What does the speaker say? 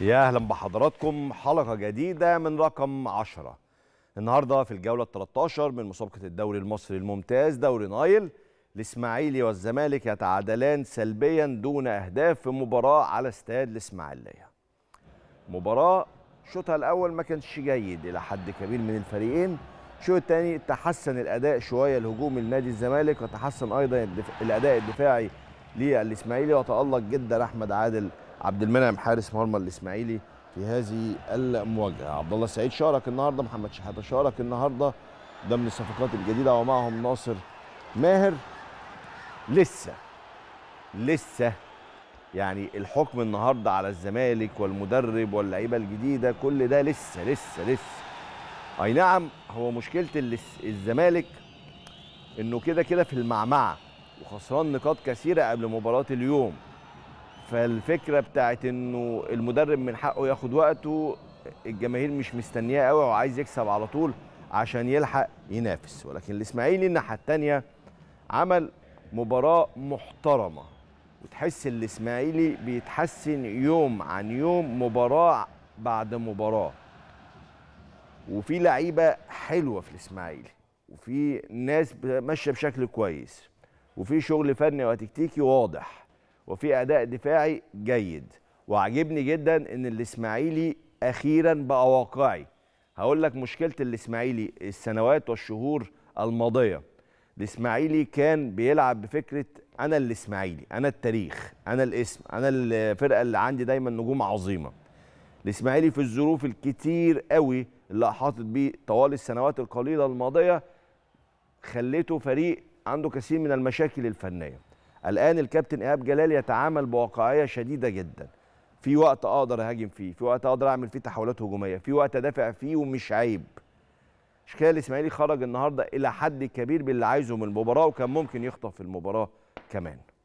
يا اهلا بحضراتكم حلقه جديده من رقم 10 النهارده في الجوله ال 13 من مسابقه الدوري المصري الممتاز دوري نايل الاسماعيلي والزمالك يتعادلان سلبيا دون اهداف في مباراه على استاد الاسماعيليه مباراه شوطها الاول ما كانش جيد الى حد كبير من الفريقين الشوط الثاني تحسن الاداء شويه الهجوم النادي الزمالك وتحسن ايضا الاداء الدفاعي للاسماعيلي وتالق جدا احمد عادل عبد المنعم حارس مرمى الاسماعيلي في هذه المواجهه عبد الله السعيد شارك النهارده محمد شحاته شارك النهارده ده من الصفقات الجديده ومعهم ناصر ماهر لسه لسه يعني الحكم النهارده على الزمالك والمدرب واللعيبه الجديده كل ده لسه لسه لسه اي نعم هو مشكله الزمالك انه كده كده في المعمعه وخسران نقاط كثيره قبل مباراه اليوم فالفكره بتاعت انه المدرب من حقه ياخد وقته الجماهير مش مستنياه قوي وعايز يكسب على طول عشان يلحق ينافس ولكن الاسماعيلي الناحيه الثانيه عمل مباراه محترمه وتحس الاسماعيلي بيتحسن يوم عن يوم مباراه بعد مباراه وفي لعيبه حلوه في الاسماعيلي وفي ناس ماشيه بشكل كويس وفي شغل فني وتكتيكي واضح وفي اداء دفاعي جيد وعجبني جدا ان الاسماعيلي اخيرا بقى واقعي هقول لك مشكله الاسماعيلي السنوات والشهور الماضيه الاسماعيلي كان بيلعب بفكره انا الاسماعيلي انا التاريخ انا الاسم انا الفرقه اللي عندي دايما نجوم عظيمه الاسماعيلي في الظروف الكتير قوي اللي احاطت بيه طوال السنوات القليله الماضيه خليته فريق عنده كثير من المشاكل الفنيه الان الكابتن ايهاب جلال يتعامل بواقعيه شديده جدا في وقت اقدر اهاجم فيه في وقت اقدر اعمل فيه تحولات هجوميه في وقت ادافع فيه ومش عيب إشكال الاسماعيلي خرج النهارده الى حد كبير باللي عايزه من المباراه وكان ممكن يخطف المباراه كمان